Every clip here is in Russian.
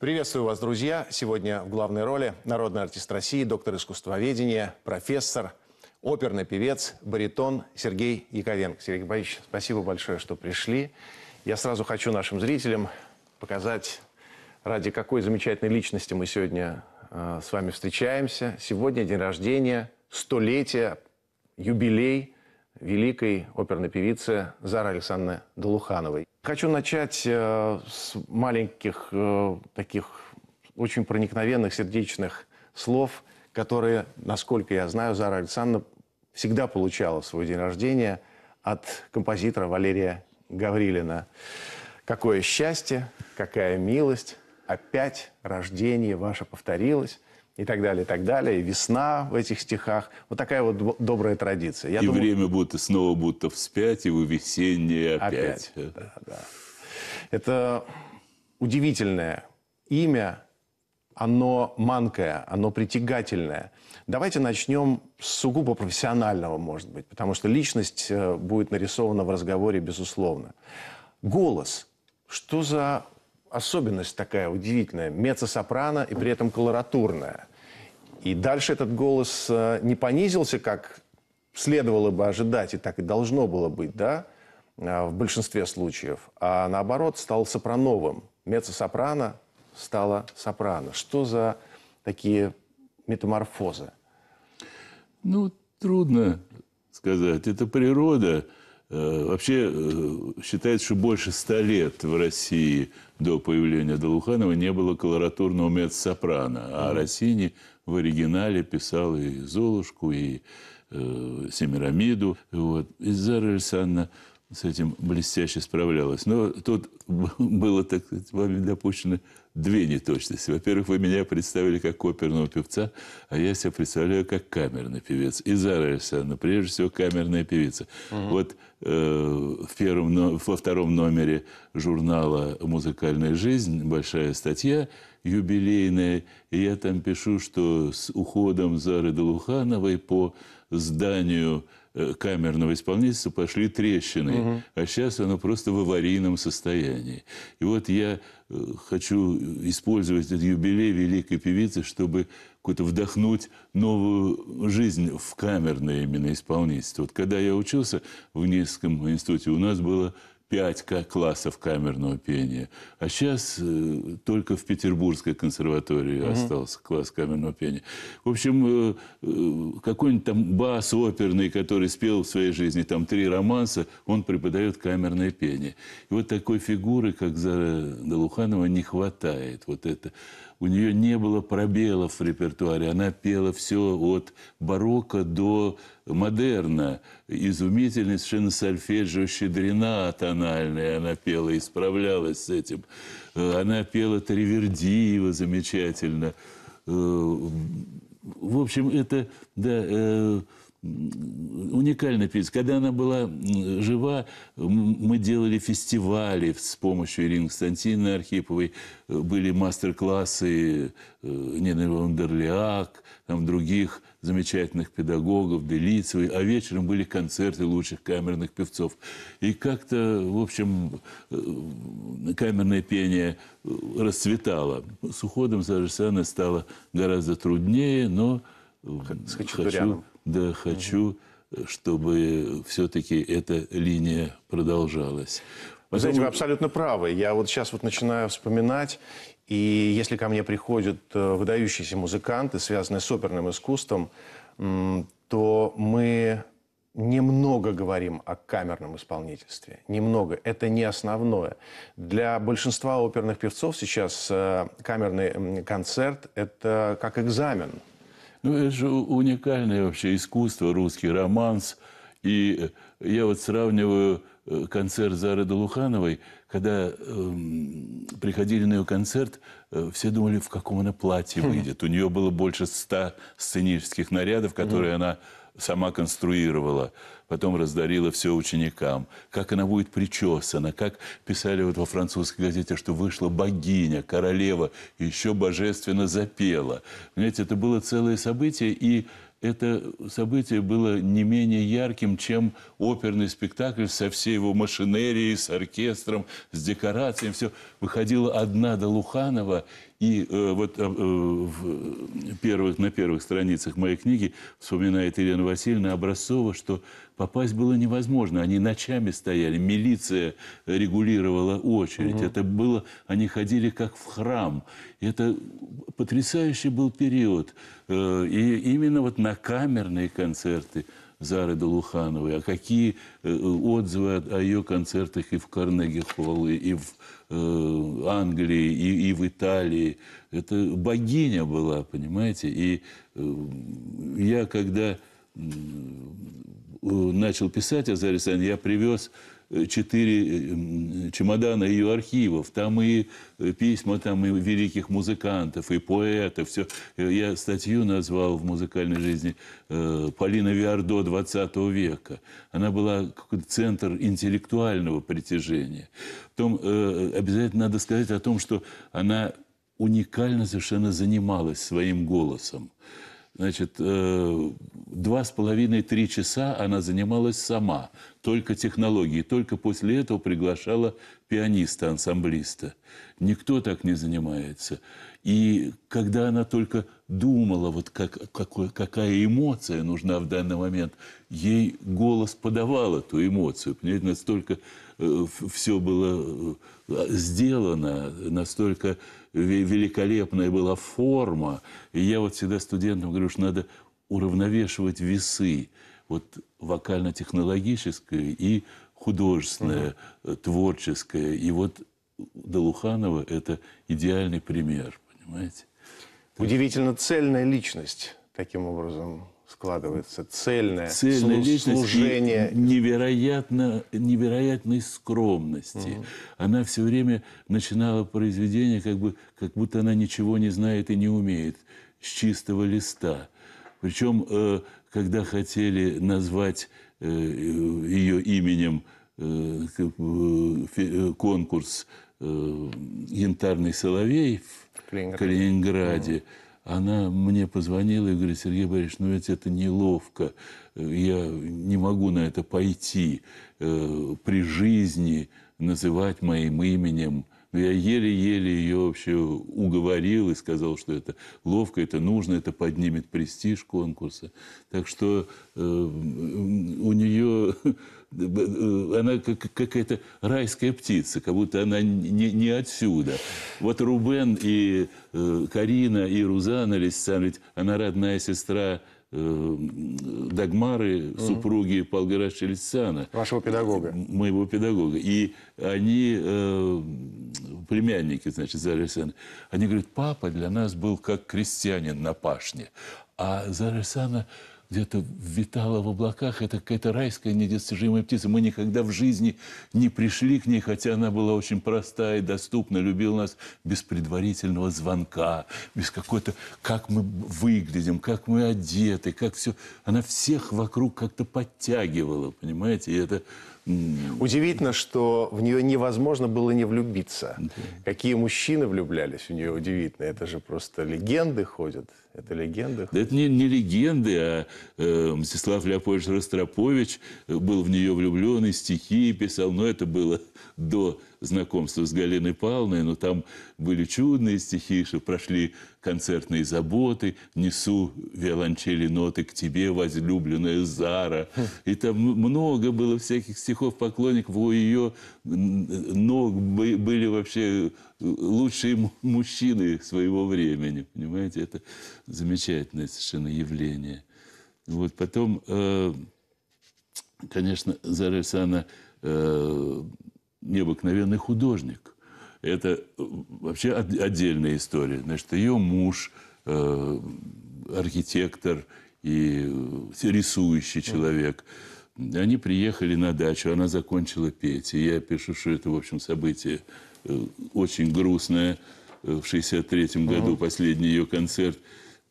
Приветствую вас, друзья. Сегодня в главной роли народный артист России, доктор искусствоведения, профессор, оперный певец, баритон Сергей Яковенко. Сергей Борисович, спасибо большое, что пришли. Я сразу хочу нашим зрителям показать, ради какой замечательной личности мы сегодня э, с вами встречаемся. Сегодня день рождения столетие, юбилей великой оперной певицы Зары Александровны Долухановой. Хочу начать э, с маленьких э, таких очень проникновенных сердечных слов, которые, насколько я знаю, Зара Александровна всегда получала в свой день рождения от композитора Валерия Гаврилина. Какое счастье, какая милость, опять рождение ваше повторилось и так далее, и так далее. И весна в этих стихах. Вот такая вот добрая традиция. Я и думаю... время будто снова будто вспять, и вы весеннее опять. опять. Да, да. Это удивительное имя, оно манкое, оно притягательное. Давайте начнем с сугубо профессионального, может быть, потому что личность э, будет нарисована в разговоре, безусловно. Голос. Что за особенность такая удивительная, меццо-сопрано и при этом колоратурная. И дальше этот голос э, не понизился, как следовало бы ожидать, и так и должно было быть, да, э, в большинстве случаев, а наоборот стал сопрановым. Меццо-сопрано стало сопрано. Что за такие метаморфозы? Ну, трудно сказать. Это природа Э, вообще э, считается, что больше ста лет в России до появления Долуханова не было колоратурного меццо-сопрано. А Россини в оригинале писал и «Золушку», и э, «Семирамиду». Вот. И Зара Александровна с этим блестяще справлялась. Но тут было, так сказать, вами допущено две неточности. Во-первых, вы меня представили как оперного певца, а я себя представляю как камерный певец. И Зара Александровна, прежде всего, камерная певица. Угу. Вот э, в первом, во втором номере журнала «Музыкальная жизнь» большая статья юбилейная, и я там пишу, что с уходом Зары Долухановой по зданию Э, камерного исполнительства пошли трещины, угу. а сейчас оно просто в аварийном состоянии. И вот я э, хочу использовать этот юбилей великой певицы, чтобы какую-то вдохнуть новую жизнь в камерное именно исполнительство. Вот когда я учился в Невском институте, у нас было пять классов камерного пения. А сейчас э, только в Петербургской консерватории Mm -hmm. остался класс камерного пения. В общем, э, э, какой-нибудь там бас оперный, который спел в своей жизни там три романса, он преподает камерное пение. И вот такой фигуры, как Зара Долуханова, не хватает. Вот это у нее не было пробелов в репертуаре. Она пела все от барокко до модерна. Изумительный совершенно сольфеджио щедрена тональная. Она пела, исправлялась с этим. Э, она пела Тривердиева замечательно. Э, в общем, это... Да, э, уникальная певица. Когда она была жива, мы делали фестивали с помощью Ирины Константиновны Архиповой. Э, были мастер-классы э, Нины Вандерляк, там других замечательных педагогов, Делицевой. А вечером были концерты лучших камерных певцов. И как-то, в общем, э, камерное пение расцветало. С уходом Сажи Саны стало гораздо труднее, но... С Хочу да, хочу, угу. чтобы все-таки эта линия продолжалась. Вы Потом... знаете, вы абсолютно правы. Я вот сейчас вот начинаю вспоминать, и если ко мне приходят э, выдающиеся музыканты, связанные с оперным искусством, то мы немного говорим о камерном исполнительстве. Немного. Это не основное. Для большинства оперных певцов сейчас э, камерный концерт – это как экзамен – ну, это же уникальное вообще искусство, русский романс. И э, я вот сравниваю э, концерт Зары Долухановой, когда э, приходили на ее концерт, э, все думали, в каком она платье хм. выйдет. У нее было больше ста сценических нарядов, которые она сама конструировала, потом раздарила все ученикам, как она будет причесана, как писали вот во французской газете, что вышла богиня, королева, еще божественно запела. Понимаете, это было целое событие, и это событие было не менее ярким, чем оперный спектакль со всей его машинерией, с оркестром, с декорациями. Все. Выходила одна Долуханова, и э, вот э, в э, первых, на первых страницах моей книги вспоминает Елена Васильевна Образцова, что попасть было невозможно. Они ночами стояли, милиция регулировала очередь. Угу. Это было, они ходили как в храм. Это потрясающий был период. Э, и именно вот на камерные концерты – Зары Долухановой, а какие э, отзывы о ее концертах и в Карнеги-холле, и в э, Англии, и, и в Италии. Это богиня была, понимаете? И э, я, когда начал писать о Заре Сане, я привез четыре э, чемодана ее архивов. Там и э, письма там и великих музыкантов, и поэтов. Все. Э, я статью назвал в музыкальной жизни Полина Виардо 20 века. Она была центр интеллектуального притяжения. Потом обязательно надо сказать о том, что она уникально совершенно занималась своим голосом. Значит, э, два с половиной-три часа она занималась сама, только технологией, только после этого приглашала пианиста, ансамблиста. Никто так не занимается. И когда она только думала, вот как, какой, какая эмоция нужна в данный момент, ей голос подавал эту эмоцию. Понимаете, настолько э, все было э, сделано, настолько великолепная была форма. И я вот всегда студентам говорю, что надо уравновешивать весы. Вот вокально-технологическое и художественное, угу. творческое. И вот Долуханова – это идеальный пример, понимаете? Удивительно цельная личность таким образом складывается цельное, цельное служение. Невероятно, невероятной скромности. Угу. Она все время начинала произведение, как, бы, как будто она ничего не знает и не умеет, с чистого листа. Причем, э, когда хотели назвать э, ее именем э, э конкурс э, «Янтарный соловей» в Калининграде, Калининграде угу она мне позвонила и говорит, Сергей Борисович, ну ведь это неловко, я не могу на это пойти э, при жизни называть моим именем. Но ну, я еле-еле ее вообще уговорил и сказал, что это ловко, это нужно, это поднимет престиж конкурса. Так что э, у нее она какая-то райская птица, как будто она не, не отсюда. Вот Рубен и э, Карина и Рузана Лисцан, ведь она родная сестра э, Дагмары, mm-hmm. супруги Павла Лисцана. Вашего педагога. Моего педагога. И они, э, племянники, значит, Зара Александровна, они говорят, папа для нас был как крестьянин на пашне. А Зара Александровна где-то витала в облаках. Это какая-то райская недостижимая птица. Мы никогда в жизни не пришли к ней, хотя она была очень простая и доступна, любила нас без предварительного звонка, без какой-то, как мы выглядим, как мы одеты, как все. Она всех вокруг как-то подтягивала, понимаете? И это Удивительно, что в нее невозможно было не влюбиться. Какие мужчины влюблялись в нее, удивительно. Это же просто легенды ходят. Это легенды. Ходят. Да это не, не легенды, а э, Мстислав Леопольдович Ростропович э, был в нее влюблен, и стихи писал. Но это было до знакомство с Галиной Павловной, но там были чудные стихи, что прошли концертные заботы, несу виолончели ноты к тебе, возлюбленная Зара. И там много было всяких стихов поклонников. У ее ног были вообще э, лучшие мужчины своего времени. Понимаете, это замечательное совершенно явление. Вот потом, э, конечно, Зара Александровна э, необыкновенный художник. Это э, вообще отдельная история. Значит, ее муж, э, архитектор и э, рисующий человек. Они приехали на дачу, она закончила петь. И я пишу, что это, в общем, событие э, очень грустное. В 63-м году последний ее концерт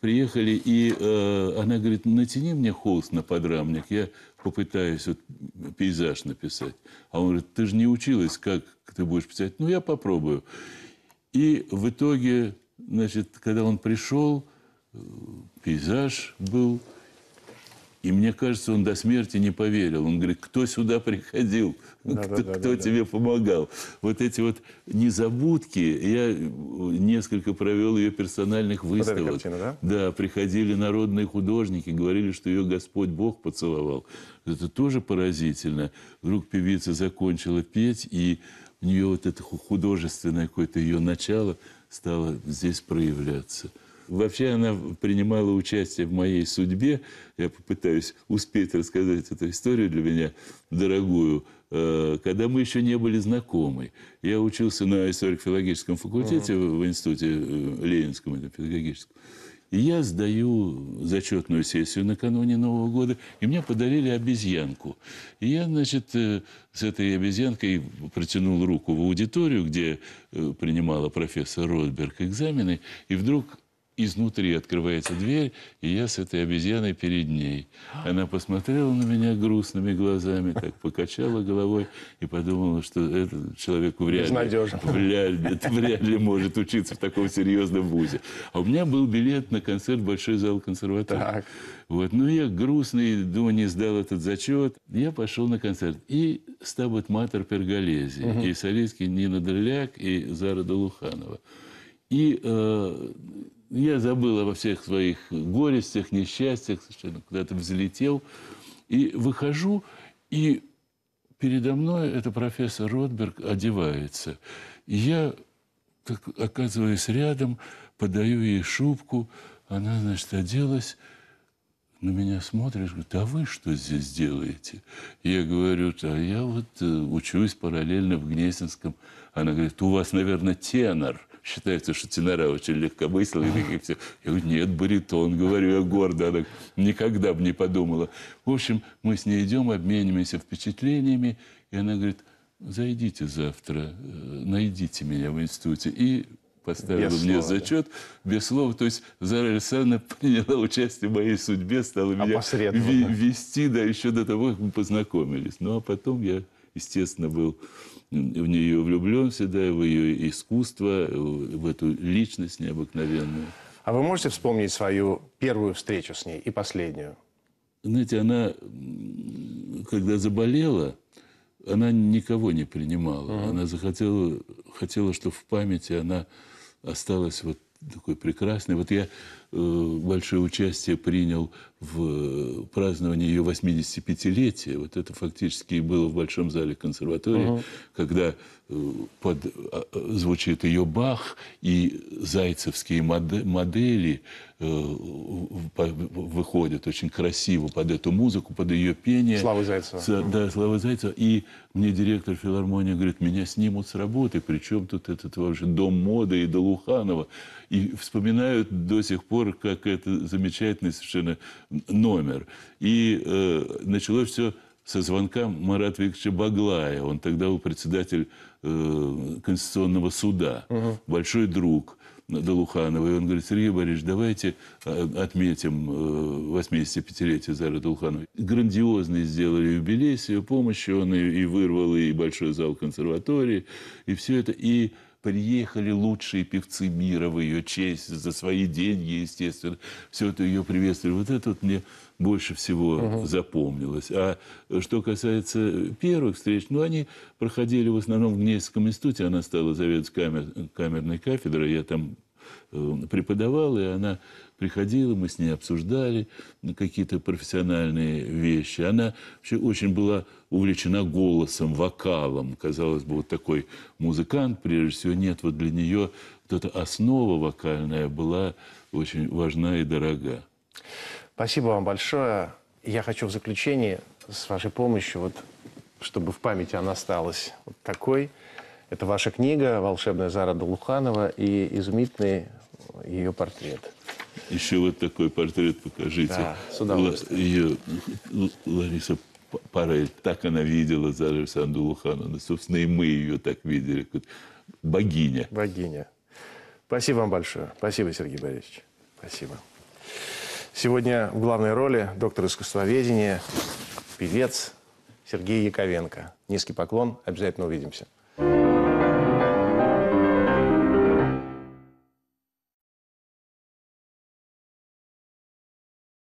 приехали, и э, она говорит, натяни мне холст на подрамник, я попытаюсь вот пейзаж написать. А он говорит, ты же не училась, как ты будешь писать. Ну, я попробую. И в итоге, значит, когда он пришел, э, пейзаж был и мне кажется, он до смерти не поверил. Он говорит, кто сюда приходил, да, кто, да, да, кто да, тебе да. помогал. Вот эти вот незабудки, я э, несколько провел ее персональных выставок. Вот картина, да? да, приходили народные художники, говорили, что ее Господь Бог поцеловал. Это тоже поразительно. Вдруг певица закончила петь, и у нее вот это художественное какое-то ее начало стало здесь проявляться. Вообще она принимала участие в моей судьбе. Я попытаюсь успеть рассказать эту историю для меня дорогую. Э, когда мы еще не были знакомы, я учился на историко-филологическом факультете uh-huh. в институте э, Ленинском, это педагогическом. И я сдаю зачетную сессию накануне Нового года, и мне подарили обезьянку. И я, значит, э, с этой обезьянкой протянул руку в аудиторию, где принимала профессор Ротберг экзамены, и вдруг изнутри открывается дверь, и я с этой обезьяной перед ней. Она посмотрела на меня грустными глазами, так покачала головой и подумала, что этот человек вряд ли, вряд, ли, вряд ли может учиться в таком серьезном вузе. А у меня был билет на концерт в «Большой зал консерватории». Так. Вот. Ну, я грустный, думаю, не сдал этот зачет. Я пошел на концерт. И Стабат Матер Пергалези, угу. и солистки Нина Дрыляк, и Зара Долуханова. И э, я забыл обо всех своих горестях, несчастьях, совершенно куда-то взлетел. И выхожу, и передо мной это профессор Ротберг одевается. И я, так, оказываясь рядом, подаю ей шубку, она, значит, оделась, на меня смотришь, говорит, а вы что здесь делаете? Я говорю, а я вот э, учусь параллельно в Гнесинском. Она говорит, у вас, наверное, тенор считается, что тенора очень легкомысленные. И все. Я говорю, нет, баритон, говорю я гордо. Она никогда бы не подумала. В общем, мы с ней идем, обмениваемся впечатлениями. И она говорит, зайдите завтра, э, найдите меня в институте. И поставила без мне слова, зачет да. без слова. То есть Зара Александровна приняла участие в моей судьбе, стала меня вести, да, еще до того, как мы познакомились. Ну, а потом я, естественно, был в нее влюблен всегда, в ее искусство, в эту личность необыкновенную. А вы можете вспомнить свою первую встречу с ней и последнюю? Знаете, она, когда заболела, она никого не принимала. Mm-hmm. Она захотела, хотела, чтобы в памяти она осталась вот такой прекрасной. Вот я Э, большое участие принял в э, праздновании ее 85-летия. Вот это фактически и было в Большом зале консерватории, угу. когда э, под, а, а, звучит ее Бах и зайцевские модели выходят очень красиво под эту музыку, под ее пение. Слава Зайцева. Да, Слава Зайцева. И мне директор филармонии говорит, меня снимут с работы, причем тут этот вообще дом моды и до Луханова. И вспоминают до сих пор 40, как это замечательный совершенно номер. И э, началось все со звонка Марата Викторовича Баглая. Он тогда был председатель э, Конституционного суда, угу. большой друг Долуханова. И он говорит, Сергей Борисович, давайте э, отметим 85-летие э, Зары Долухановой. Грандиозный сделали юбилей с ее помощью. Он и, и вырвал и большой зал консерватории, и все это. И Приехали лучшие певцы мира в ее честь, за свои деньги, естественно. Все это ее приветствовали. Вот это вот мне больше всего угу. запомнилось. А что касается первых встреч, ну, они проходили в основном в Гнейском институте. Она стала заведующей камер, камерной кафедрой. Я там э, преподавал, и она приходила, мы с ней обсуждали какие-то профессиональные вещи. Она вообще очень была увлечена голосом, вокалом. Казалось бы, вот такой музыкант, прежде всего, нет, вот для нее вот эта основа вокальная была очень важна и дорога. Спасибо вам большое. Я хочу в заключение с вашей помощью, вот, чтобы в памяти она осталась вот такой. Это ваша книга «Волшебная Зара Долуханова» и изумительный ее портрет. Еще вот такой портрет покажите. Да, с удовольствием. Ее Лариса Парель, так она видела Зарю Санду Лухановну. Собственно, и мы ее так видели. Богиня. Богиня. Спасибо вам большое. Спасибо, Сергей Борисович. Спасибо. Сегодня в главной роли доктор искусствоведения, певец Сергей Яковенко. Низкий поклон. Обязательно увидимся.